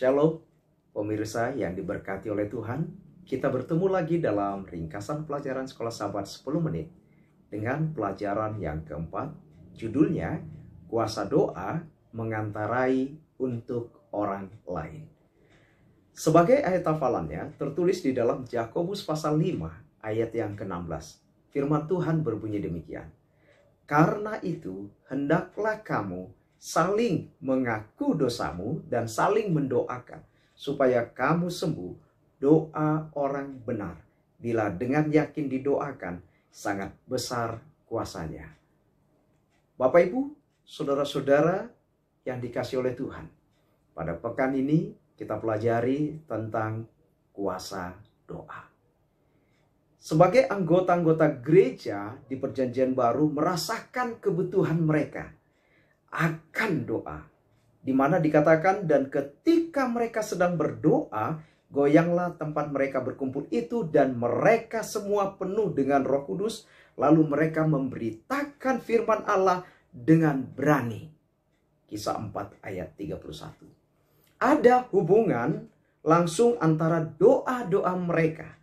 Shalom, pemirsa yang diberkati oleh Tuhan. Kita bertemu lagi dalam ringkasan pelajaran Sekolah Sahabat 10 menit dengan pelajaran yang keempat. Judulnya, Kuasa Doa Mengantarai untuk Orang Lain. Sebagai ayat hafalannya, tertulis di dalam Yakobus pasal 5 ayat yang ke-16. Firman Tuhan berbunyi demikian. Karena itu, hendaklah kamu saling mengaku dosamu dan saling mendoakan supaya kamu sembuh doa orang benar bila dengan yakin didoakan sangat besar kuasanya Bapak Ibu saudara-saudara yang dikasih oleh Tuhan pada pekan ini kita pelajari tentang kuasa doa sebagai anggota-anggota gereja di Perjanjian Baru merasakan kebutuhan mereka akan doa. Di mana dikatakan dan ketika mereka sedang berdoa, goyanglah tempat mereka berkumpul itu dan mereka semua penuh dengan Roh Kudus, lalu mereka memberitakan firman Allah dengan berani. Kisah 4 ayat 31. Ada hubungan langsung antara doa-doa mereka,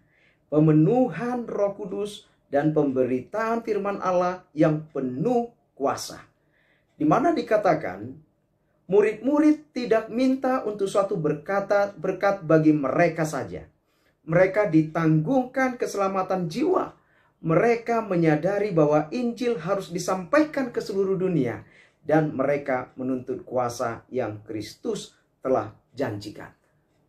pemenuhan Roh Kudus dan pemberitaan firman Allah yang penuh kuasa di mana dikatakan murid-murid tidak minta untuk suatu berkata berkat bagi mereka saja. Mereka ditanggungkan keselamatan jiwa. Mereka menyadari bahwa Injil harus disampaikan ke seluruh dunia dan mereka menuntut kuasa yang Kristus telah janjikan.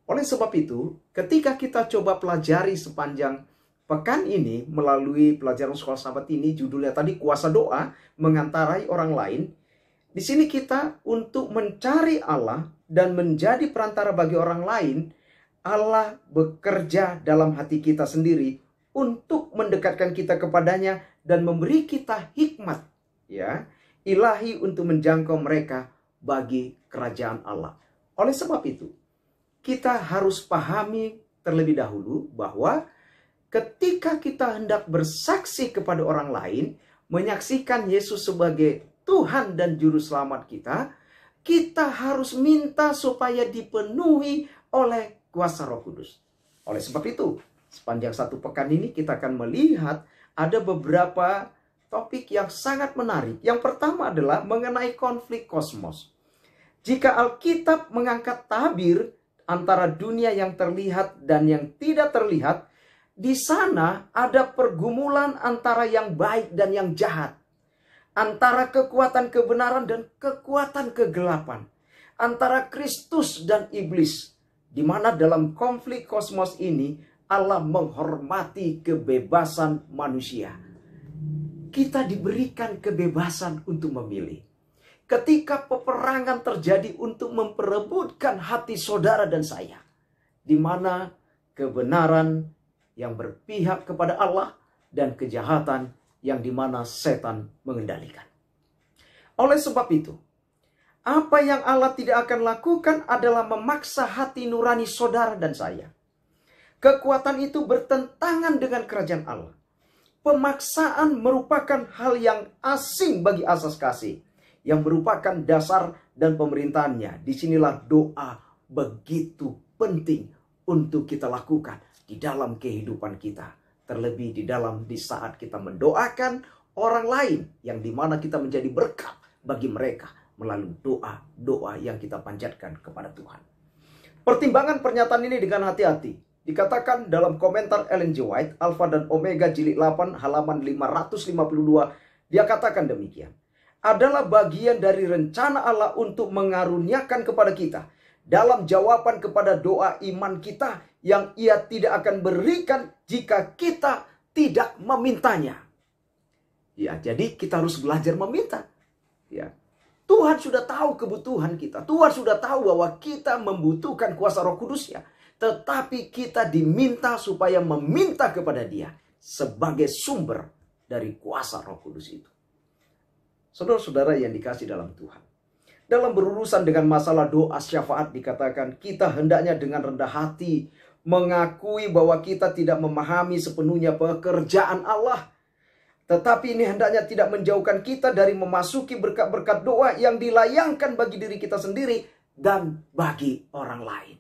Oleh sebab itu, ketika kita coba pelajari sepanjang pekan ini melalui pelajaran sekolah sahabat ini judulnya tadi kuasa doa mengantarai orang lain di sini kita untuk mencari Allah dan menjadi perantara bagi orang lain, Allah bekerja dalam hati kita sendiri untuk mendekatkan kita kepadanya dan memberi kita hikmat ya ilahi untuk menjangkau mereka bagi kerajaan Allah. Oleh sebab itu, kita harus pahami terlebih dahulu bahwa ketika kita hendak bersaksi kepada orang lain, menyaksikan Yesus sebagai Tuhan dan Juru Selamat kita, kita harus minta supaya dipenuhi oleh kuasa roh kudus. Oleh sebab itu, sepanjang satu pekan ini kita akan melihat ada beberapa topik yang sangat menarik. Yang pertama adalah mengenai konflik kosmos. Jika Alkitab mengangkat tabir antara dunia yang terlihat dan yang tidak terlihat, di sana ada pergumulan antara yang baik dan yang jahat antara kekuatan kebenaran dan kekuatan kegelapan, antara Kristus dan iblis, di mana dalam konflik kosmos ini Allah menghormati kebebasan manusia. Kita diberikan kebebasan untuk memilih. Ketika peperangan terjadi untuk memperebutkan hati saudara dan saya, di mana kebenaran yang berpihak kepada Allah dan kejahatan yang dimana setan mengendalikan. Oleh sebab itu, apa yang Allah tidak akan lakukan adalah memaksa hati nurani saudara dan saya. Kekuatan itu bertentangan dengan kerajaan Allah. Pemaksaan merupakan hal yang asing bagi asas kasih, yang merupakan dasar dan pemerintahannya. Disinilah doa begitu penting untuk kita lakukan di dalam kehidupan kita Terlebih di dalam di saat kita mendoakan orang lain yang dimana kita menjadi berkat bagi mereka melalui doa-doa yang kita panjatkan kepada Tuhan. Pertimbangan pernyataan ini dengan hati-hati. Dikatakan dalam komentar Ellen G. White, Alpha dan Omega jilid 8 halaman 552, dia katakan demikian. Adalah bagian dari rencana Allah untuk mengaruniakan kepada kita dalam jawaban kepada doa iman kita yang ia tidak akan berikan jika kita tidak memintanya. Ya, jadi kita harus belajar meminta. Ya. Tuhan sudah tahu kebutuhan kita. Tuhan sudah tahu bahwa kita membutuhkan kuasa Roh Kudusnya, tetapi kita diminta supaya meminta kepada Dia sebagai sumber dari kuasa Roh Kudus itu. Saudara-saudara yang dikasih dalam Tuhan. Dalam berurusan dengan masalah doa syafaat dikatakan kita hendaknya dengan rendah hati mengakui bahwa kita tidak memahami sepenuhnya pekerjaan Allah. Tetapi ini hendaknya tidak menjauhkan kita dari memasuki berkat-berkat doa yang dilayangkan bagi diri kita sendiri dan bagi orang lain.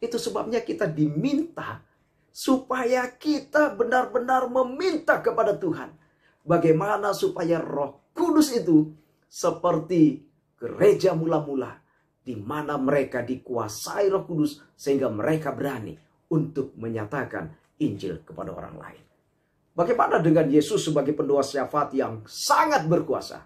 Itu sebabnya kita diminta supaya kita benar-benar meminta kepada Tuhan. Bagaimana supaya roh kudus itu seperti gereja mula-mula di mana mereka dikuasai roh kudus sehingga mereka berani untuk menyatakan Injil kepada orang lain. Bagaimana dengan Yesus sebagai pendoa syafat yang sangat berkuasa?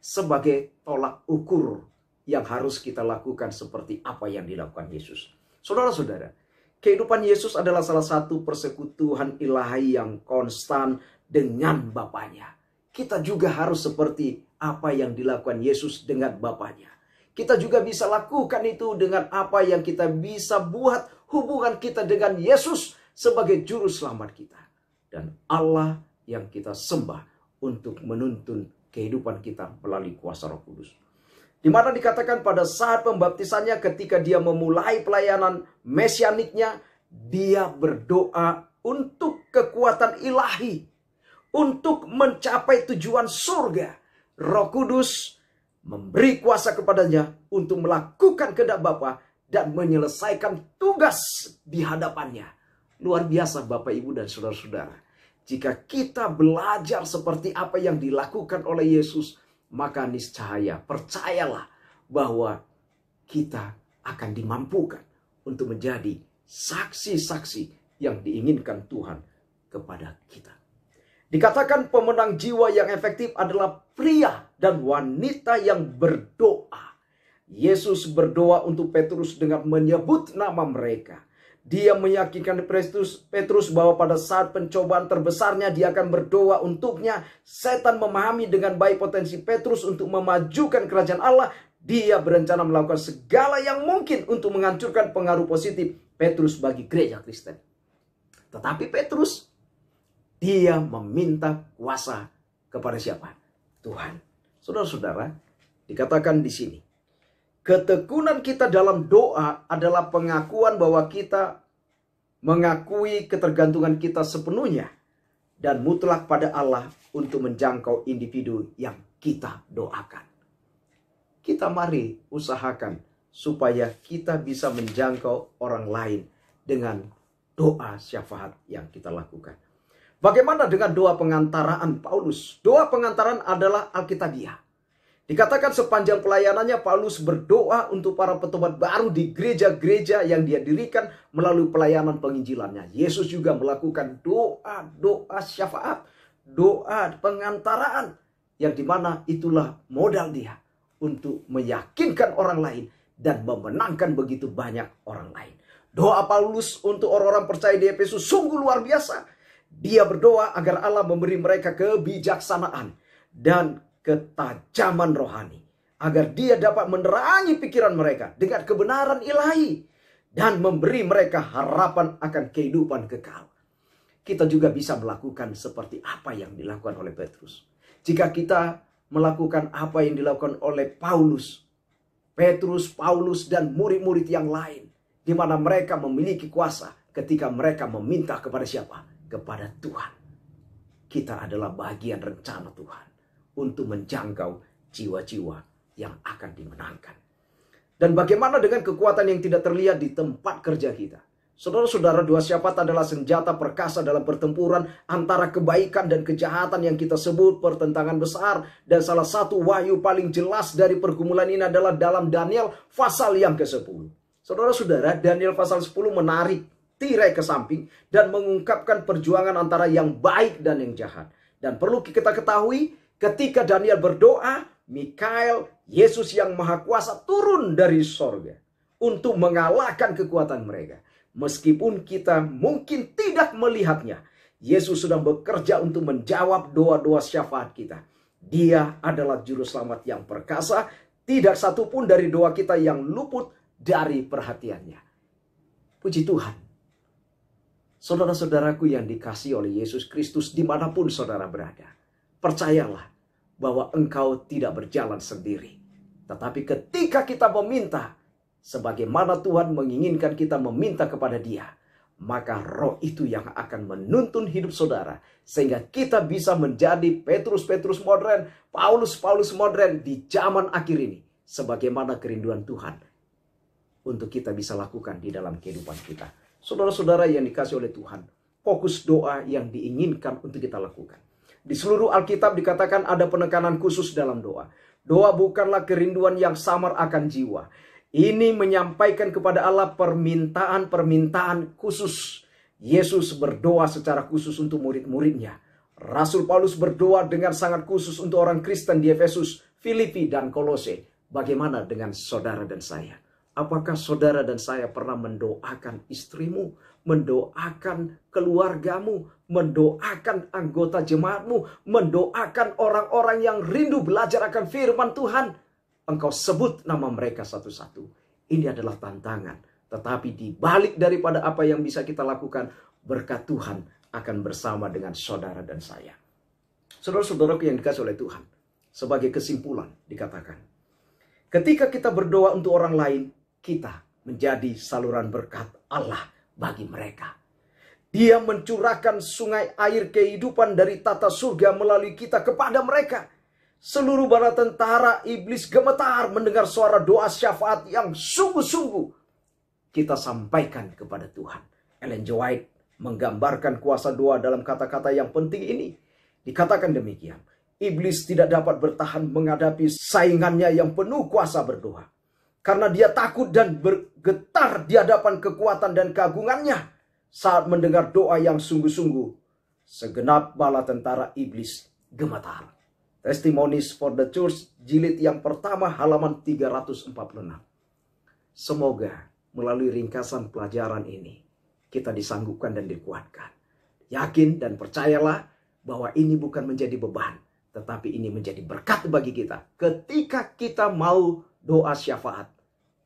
Sebagai tolak ukur yang harus kita lakukan seperti apa yang dilakukan Yesus. Saudara-saudara, kehidupan Yesus adalah salah satu persekutuan ilahi yang konstan dengan Bapaknya. Kita juga harus seperti apa yang dilakukan Yesus dengan Bapaknya. Kita juga bisa lakukan itu dengan apa yang kita bisa buat hubungan kita dengan Yesus sebagai juru selamat kita. Dan Allah yang kita sembah untuk menuntun kehidupan kita melalui kuasa roh kudus. Di mana dikatakan pada saat pembaptisannya ketika dia memulai pelayanan mesianiknya, dia berdoa untuk kekuatan ilahi, untuk mencapai tujuan surga. Roh Kudus memberi kuasa kepadanya untuk melakukan kehendak Bapa dan menyelesaikan tugas di hadapannya. Luar biasa Bapak Ibu dan Saudara-saudara. Jika kita belajar seperti apa yang dilakukan oleh Yesus, maka niscaya percayalah bahwa kita akan dimampukan untuk menjadi saksi-saksi yang diinginkan Tuhan kepada kita. Dikatakan pemenang jiwa yang efektif adalah pria dan wanita yang berdoa. Yesus berdoa untuk Petrus dengan menyebut nama mereka. Dia meyakinkan Petrus, Petrus bahwa pada saat pencobaan terbesarnya dia akan berdoa untuknya. Setan memahami dengan baik potensi Petrus untuk memajukan kerajaan Allah. Dia berencana melakukan segala yang mungkin untuk menghancurkan pengaruh positif Petrus bagi gereja Kristen. Tetapi Petrus, dia meminta kuasa kepada siapa? Tuhan. Saudara-saudara, dikatakan di sini, Ketekunan kita dalam doa adalah pengakuan bahwa kita mengakui ketergantungan kita sepenuhnya dan mutlak pada Allah untuk menjangkau individu yang kita doakan. Kita mari usahakan supaya kita bisa menjangkau orang lain dengan doa syafaat yang kita lakukan. Bagaimana dengan doa pengantaraan Paulus? Doa pengantaran adalah Alkitabiah. Dikatakan sepanjang pelayanannya Paulus berdoa untuk para petobat baru di gereja-gereja yang dia dirikan melalui pelayanan penginjilannya. Yesus juga melakukan doa-doa syafaat, doa pengantaraan yang dimana itulah modal dia untuk meyakinkan orang lain dan memenangkan begitu banyak orang lain. Doa Paulus untuk orang-orang percaya di Efesus sungguh luar biasa. Dia berdoa agar Allah memberi mereka kebijaksanaan dan ketajaman rohani agar dia dapat menerangi pikiran mereka dengan kebenaran ilahi dan memberi mereka harapan akan kehidupan kekal. Kita juga bisa melakukan seperti apa yang dilakukan oleh Petrus. Jika kita melakukan apa yang dilakukan oleh Paulus, Petrus, Paulus dan murid-murid yang lain di mana mereka memiliki kuasa ketika mereka meminta kepada siapa? Kepada Tuhan. Kita adalah bagian rencana Tuhan untuk menjangkau jiwa-jiwa yang akan dimenangkan. Dan bagaimana dengan kekuatan yang tidak terlihat di tempat kerja kita? Saudara-saudara, dua syafaat adalah senjata perkasa dalam pertempuran antara kebaikan dan kejahatan yang kita sebut pertentangan besar. Dan salah satu wahyu paling jelas dari pergumulan ini adalah dalam Daniel pasal yang ke-10. Saudara-saudara, Daniel pasal 10 menarik tirai ke samping dan mengungkapkan perjuangan antara yang baik dan yang jahat. Dan perlu kita ketahui, Ketika Daniel berdoa, Mikael, Yesus yang Maha Kuasa turun dari sorga untuk mengalahkan kekuatan mereka. Meskipun kita mungkin tidak melihatnya, Yesus sedang bekerja untuk menjawab doa-doa syafaat kita. Dia adalah juru selamat yang perkasa, tidak satupun dari doa kita yang luput dari perhatiannya. Puji Tuhan. Saudara-saudaraku yang dikasih oleh Yesus Kristus dimanapun saudara berada. Percayalah bahwa engkau tidak berjalan sendiri. Tetapi ketika kita meminta, sebagaimana Tuhan menginginkan kita meminta kepada dia, maka roh itu yang akan menuntun hidup saudara. Sehingga kita bisa menjadi Petrus-Petrus modern, Paulus-Paulus modern di zaman akhir ini. Sebagaimana kerinduan Tuhan untuk kita bisa lakukan di dalam kehidupan kita. Saudara-saudara yang dikasih oleh Tuhan, fokus doa yang diinginkan untuk kita lakukan. Di seluruh Alkitab dikatakan ada penekanan khusus dalam doa. Doa bukanlah kerinduan yang samar akan jiwa. Ini menyampaikan kepada Allah permintaan-permintaan khusus. Yesus berdoa secara khusus untuk murid-muridnya. Rasul Paulus berdoa dengan sangat khusus untuk orang Kristen di Efesus, Filipi, dan Kolose. Bagaimana dengan saudara dan saya? Apakah saudara dan saya pernah mendoakan istrimu, mendoakan keluargamu, mendoakan anggota jemaatmu, mendoakan orang-orang yang rindu belajar akan firman Tuhan. Engkau sebut nama mereka satu-satu. Ini adalah tantangan. Tetapi dibalik daripada apa yang bisa kita lakukan, berkat Tuhan akan bersama dengan saudara dan saya. Saudara-saudara yang dikasih oleh Tuhan, sebagai kesimpulan dikatakan, ketika kita berdoa untuk orang lain, kita menjadi saluran berkat Allah bagi mereka. Dia mencurahkan sungai air kehidupan dari tata surga melalui kita kepada mereka. Seluruh bala tentara iblis gemetar mendengar suara doa syafaat yang sungguh-sungguh kita sampaikan kepada Tuhan. Ellen G. White menggambarkan kuasa doa dalam kata-kata yang penting ini. Dikatakan demikian, iblis tidak dapat bertahan menghadapi saingannya yang penuh kuasa berdoa. Karena dia takut dan bergetar di hadapan kekuatan dan keagungannya saat mendengar doa yang sungguh-sungguh. Segenap bala tentara iblis gemetar. Testimonies for the Church jilid yang pertama halaman 346. Semoga melalui ringkasan pelajaran ini kita disanggupkan dan dikuatkan. Yakin dan percayalah bahwa ini bukan menjadi beban, tetapi ini menjadi berkat bagi kita ketika kita mau doa syafaat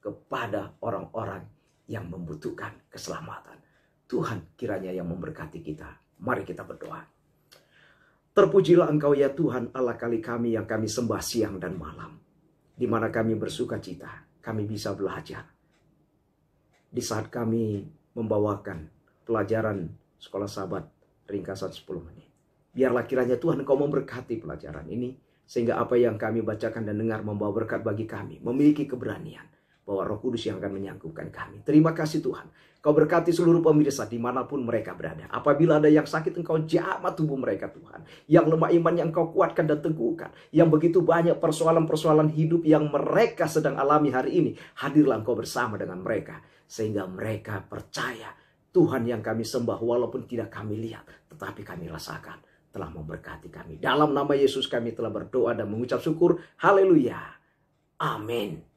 kepada orang-orang yang membutuhkan keselamatan. Tuhan kiranya yang memberkati kita. Mari kita berdoa. Terpujilah Engkau ya Tuhan Allah kali kami yang kami sembah siang dan malam. Di mana kami bersuka cita, kami bisa belajar. Di saat kami membawakan pelajaran sekolah sahabat ringkasan 10 menit. Biarlah kiranya Tuhan Engkau memberkati pelajaran ini sehingga apa yang kami bacakan dan dengar membawa berkat bagi kami. Memiliki keberanian bahwa roh kudus yang akan menyanggupkan kami. Terima kasih Tuhan. Kau berkati seluruh pemirsa dimanapun mereka berada. Apabila ada yang sakit, engkau jamah tubuh mereka Tuhan. Yang lemah iman yang engkau kuatkan dan teguhkan. Yang begitu banyak persoalan-persoalan hidup yang mereka sedang alami hari ini. Hadirlah engkau bersama dengan mereka. Sehingga mereka percaya Tuhan yang kami sembah walaupun tidak kami lihat. Tetapi kami rasakan telah memberkati kami. Dalam nama Yesus kami telah berdoa dan mengucap syukur. Haleluya. Amin.